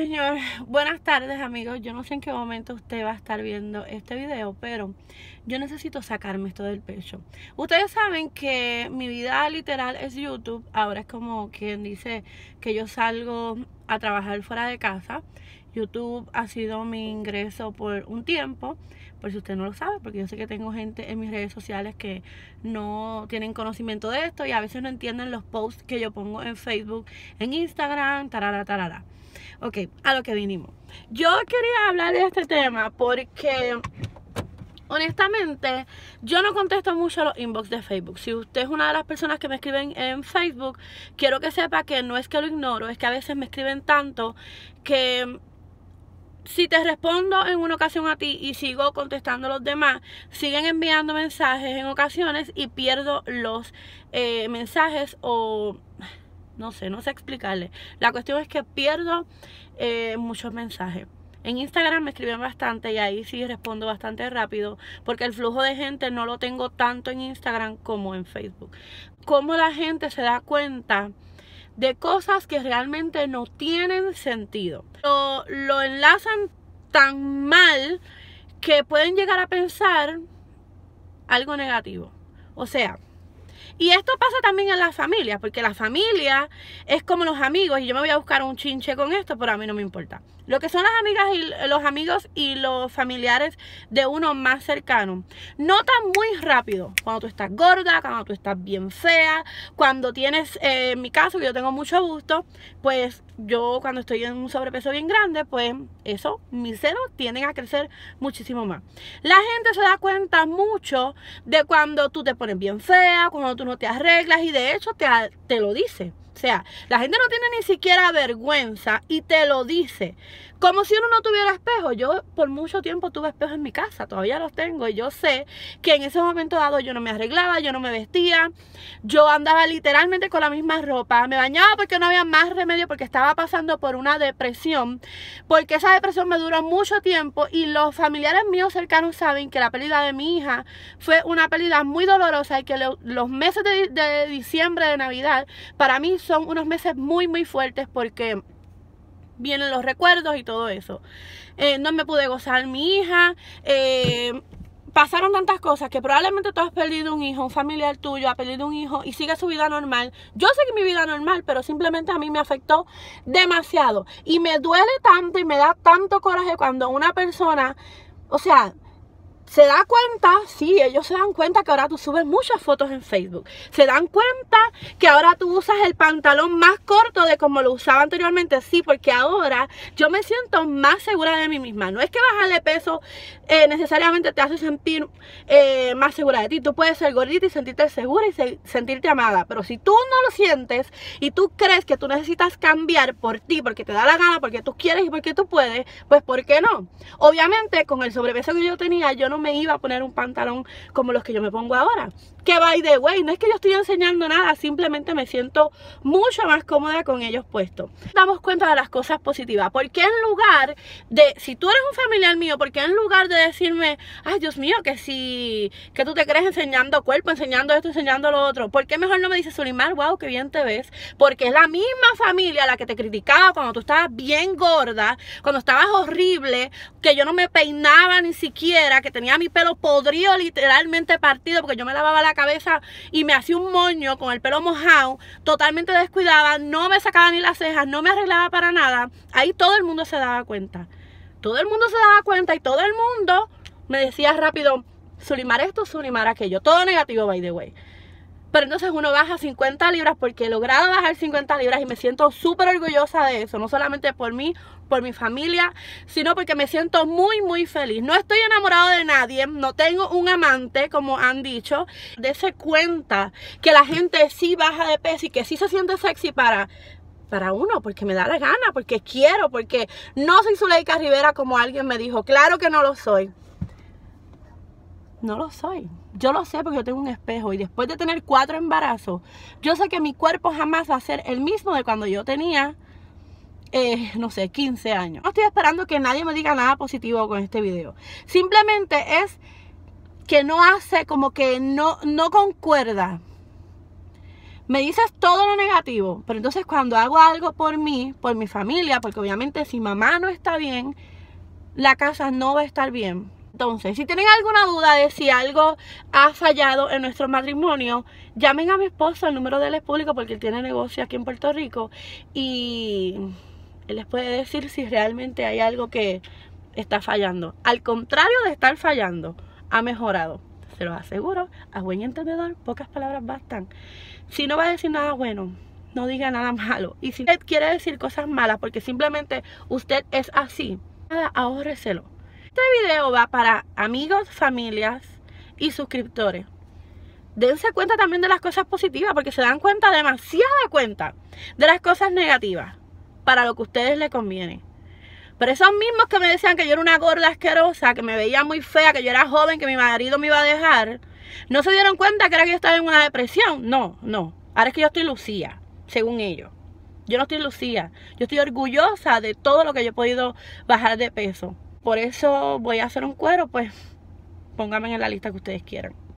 señor. Buenas tardes, amigos. Yo no sé en qué momento usted va a estar viendo este video, pero yo necesito sacarme esto del pecho. Ustedes saben que mi vida literal es YouTube. Ahora es como quien dice que yo salgo a trabajar fuera de casa YouTube ha sido mi ingreso por un tiempo, por si usted no lo sabe, porque yo sé que tengo gente en mis redes sociales que no tienen conocimiento de esto y a veces no entienden los posts que yo pongo en Facebook, en Instagram, tarara, tarara. Ok, a lo que vinimos. Yo quería hablar de este tema porque honestamente, yo no contesto mucho los inbox de Facebook. Si usted es una de las personas que me escriben en Facebook, quiero que sepa que no es que lo ignoro, es que a veces me escriben tanto que si te respondo en una ocasión a ti y sigo contestando a los demás, siguen enviando mensajes en ocasiones y pierdo los eh, mensajes o no sé, no sé explicarle. La cuestión es que pierdo eh, muchos mensajes. En Instagram me escriben bastante y ahí sí respondo bastante rápido porque el flujo de gente no lo tengo tanto en Instagram como en Facebook. ¿Cómo la gente se da cuenta? de cosas que realmente no tienen sentido. Lo, lo enlazan tan mal que pueden llegar a pensar algo negativo. O sea, y esto pasa también en las familias, porque la familia es como los amigos, y yo me voy a buscar un chinche con esto, pero a mí no me importa. Lo que son las amigas y los amigos y los familiares de uno más cercano. Notan muy rápido cuando tú estás gorda, cuando tú estás bien fea, cuando tienes, eh, en mi caso, que yo tengo mucho gusto, pues yo cuando estoy en un sobrepeso bien grande, pues eso, mis senos tienden a crecer muchísimo más. La gente se da cuenta mucho de cuando tú te pones bien fea, cuando cuando tú no te arreglas y de hecho te, te lo dice. O sea, la gente no tiene ni siquiera vergüenza y te lo dice. Como si uno no tuviera espejo. Yo por mucho tiempo tuve espejos en mi casa, todavía los tengo. Y yo sé que en ese momento dado yo no me arreglaba, yo no me vestía. Yo andaba literalmente con la misma ropa. Me bañaba porque no había más remedio, porque estaba pasando por una depresión. Porque esa depresión me duró mucho tiempo. Y los familiares míos cercanos saben que la pérdida de mi hija fue una pérdida muy dolorosa y que los meses de diciembre, de Navidad, para mí son unos meses muy, muy fuertes porque vienen los recuerdos y todo eso. Eh, no me pude gozar mi hija. Eh, pasaron tantas cosas que probablemente tú has perdido un hijo, un familiar tuyo ha perdido un hijo y sigue su vida normal. Yo sé que mi vida normal, pero simplemente a mí me afectó demasiado. Y me duele tanto y me da tanto coraje cuando una persona, o sea, se da cuenta, sí, ellos se dan cuenta que ahora tú subes muchas fotos en Facebook. Se dan cuenta que ahora tú usas el pantalón más corto de como lo usaba anteriormente, sí, porque ahora yo me siento más segura de mí misma. No es que bajarle peso eh, necesariamente te hace sentir eh, más segura de ti. Tú puedes ser gordita y sentirte segura y sentirte amada, pero si tú no lo sientes y tú crees que tú necesitas cambiar por ti, porque te da la gana, porque tú quieres y porque tú puedes, pues ¿por qué no? Obviamente con el sobrepeso que yo tenía, yo no me iba a poner un pantalón como los que yo me pongo ahora. Que by the way, no es que yo estoy enseñando nada, simplemente me siento mucho más cómoda con ellos puestos. Damos cuenta de las cosas positivas, porque en lugar de, si tú eres un familiar mío, porque en lugar de decirme, ay Dios mío, que si, que tú te crees enseñando cuerpo, enseñando esto, enseñando lo otro, porque mejor no me dices, Solimar, wow, qué bien te ves? Porque es la misma familia la que te criticaba cuando tú estabas bien gorda, cuando estabas horrible, que yo no me peinaba ni siquiera, que tenía mi pelo podrido, literalmente partido, porque yo me lavaba la cabeza y me hacía un moño con el pelo mojado, totalmente descuidada, no me sacaba ni las cejas, no me arreglaba para nada. Ahí todo el mundo se daba cuenta. Todo el mundo se daba cuenta y todo el mundo me decía rápido, Sulimar esto, Sulimar aquello. Todo negativo, by the way. Pero entonces uno baja 50 libras porque he logrado bajar 50 libras y me siento súper orgullosa de eso. No solamente por mí, por mi familia, sino porque me siento muy, muy feliz. No estoy enamorado de nadie, no tengo un amante, como han dicho. Dese cuenta que la gente sí baja de peso y que sí se siente sexy para para uno, porque me da la gana, porque quiero, porque no soy Zuleika Rivera como alguien me dijo, claro que no lo soy. No lo soy. Yo lo sé porque yo tengo un espejo y después de tener cuatro embarazos, yo sé que mi cuerpo jamás va a ser el mismo de cuando yo tenía, eh, no sé, 15 años. No estoy esperando que nadie me diga nada positivo con este video. Simplemente es que no hace, como que no, no concuerda. Me dices todo lo negativo, pero entonces cuando hago algo por mí, por mi familia, porque obviamente si mamá no está bien, la casa no va a estar bien entonces, si tienen alguna duda de si algo ha fallado en nuestro matrimonio, llamen a mi esposo, el número de él es público porque él tiene negocio aquí en Puerto Rico y él les puede decir si realmente hay algo que está fallando. Al contrario de estar fallando, ha mejorado. Se los aseguro, a buen entendedor, pocas palabras bastan. Si no va a decir nada bueno, no diga nada malo. Y si usted quiere decir cosas malas porque simplemente usted es así, nada, ahórreselo este video va para amigos, familias y suscriptores. Dense cuenta también de las cosas positivas porque se dan cuenta, demasiada cuenta, de las cosas negativas para lo que a ustedes les conviene. Pero esos mismos que me decían que yo era una gorda asquerosa, que me veía muy fea, que yo era joven, que mi marido me iba a dejar, no se dieron cuenta que era que yo estaba en una depresión. No, no. Ahora es que yo estoy lucía, según ellos. Yo no estoy lucía. Yo estoy orgullosa de todo lo que yo he podido bajar de peso por eso voy a hacer un cuero, pues Póngame en la lista que ustedes quieran.